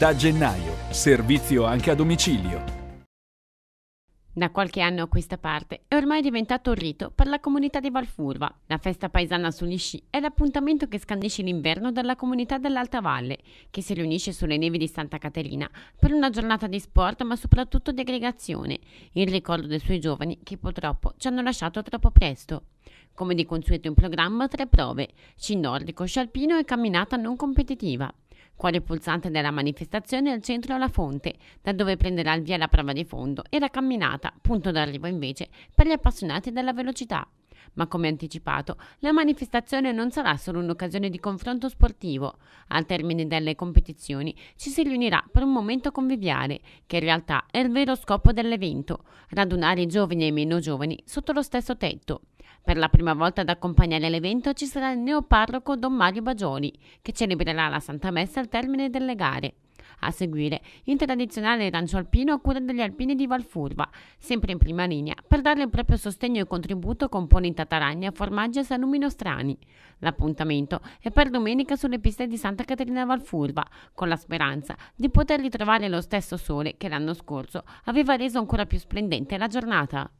Da gennaio, servizio anche a domicilio. Da qualche anno a questa parte è ormai diventato un rito per la comunità di Valfurva. La festa paesana sugli sci è l'appuntamento che scandisce l'inverno dalla comunità dell'Alta Valle, che si riunisce sulle nevi di Santa Caterina per una giornata di sport ma soprattutto di aggregazione, in ricordo dei suoi giovani che purtroppo ci hanno lasciato troppo presto. Come di consueto in programma tre prove, sci nordico, sci alpino e camminata non competitiva cuore pulsante della manifestazione, al centro alla fonte, da dove prenderà il via la prova di fondo e la camminata, punto d'arrivo invece per gli appassionati della velocità. Ma come anticipato, la manifestazione non sarà solo un'occasione di confronto sportivo. Al termine delle competizioni ci si riunirà per un momento conviviale, che in realtà è il vero scopo dell'evento, radunare i giovani e i meno giovani sotto lo stesso tetto. Per la prima volta ad accompagnare l'evento ci sarà il neoparroco Don Mario Bagioli, che celebrerà la Santa Messa al termine delle gare. A seguire, il tradizionale lancio alpino a cura degli alpini di Valfurva, sempre in prima linea, per dare il proprio sostegno e contributo con poni tataragna, formaggi e salumi nostrani. L'appuntamento è per domenica sulle piste di Santa Caterina Valfurva, con la speranza di poter ritrovare lo stesso sole che l'anno scorso aveva reso ancora più splendente la giornata.